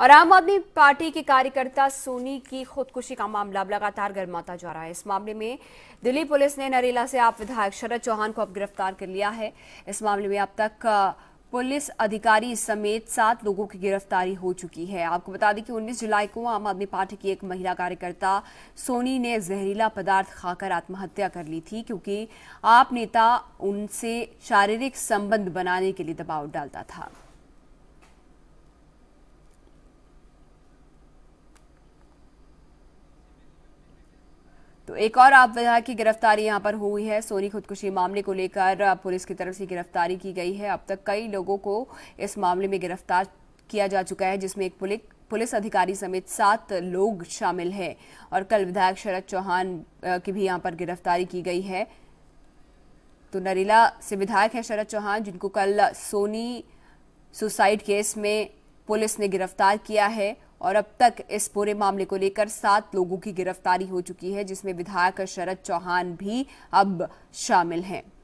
और आम आदमी पार्टी के कार्यकर्ता सोनी की खुदकुशी का मामला लगातार गर्माता जा रहा है इस मामले में दिल्ली पुलिस ने नरेला से आप विधायक शरद चौहान को अब गिरफ्तार कर लिया है इस मामले में अब तक पुलिस अधिकारी समेत सात लोगों की गिरफ्तारी हो चुकी है आपको बता दें कि 19 जुलाई को आम आदमी पार्टी की एक महिला कार्यकर्ता सोनी ने जहरीला पदार्थ खाकर आत्महत्या कर ली थी क्योंकि आप नेता उनसे शारीरिक संबंध बनाने के लिए दबाव डालता था तो एक और आप विधायक की गिरफ्तारी यहाँ पर हुई है सोनी खुदकुशी मामले को लेकर पुलिस की तरफ से गिरफ्तारी की गई है अब तक कई लोगों को इस मामले में गिरफ्तार किया जा चुका है जिसमें एक पुलिस पुलिस अधिकारी समेत सात लोग शामिल हैं और कल विधायक शरद चौहान की भी यहाँ पर गिरफ्तारी की गई है तो नरीला से विधायक है शरद चौहान जिनको कल सोनी सुसाइड केस में पुलिस ने गिरफ्तार किया है और अब तक इस पूरे मामले को लेकर सात लोगों की गिरफ्तारी हो चुकी है जिसमें विधायक शरद चौहान भी अब शामिल हैं